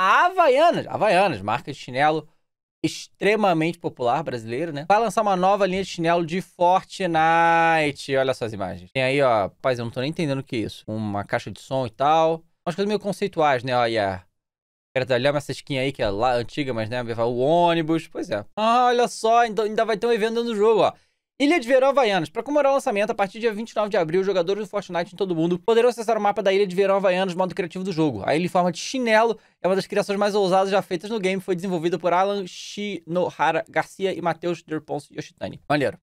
A Havaianas, Havaianas, marca de chinelo extremamente popular brasileiro, né? Vai lançar uma nova linha de chinelo de Fortnite. Olha só as imagens. Tem aí, ó, rapaz, eu não tô nem entendendo o que é isso. Uma caixa de som e tal. Umas coisas meio conceituais, né? Olha, Cartalhama, essa skin aí que é lá antiga, mas né, o ônibus, pois é. Ah, olha só, então ainda vai ter um evento no jogo, ó. Ilha de Verão Havaianas. Para comemorar o lançamento, a partir do dia 29 de abril, jogadores do Fortnite em todo o mundo poderão acessar o mapa da Ilha de Verão Havaianas, modo criativo do jogo. A ilha em forma de chinelo é uma das criações mais ousadas já feitas no game. Foi desenvolvida por Alan Shinohara Garcia e Matheus Derpons Yoshitani. Maneiro.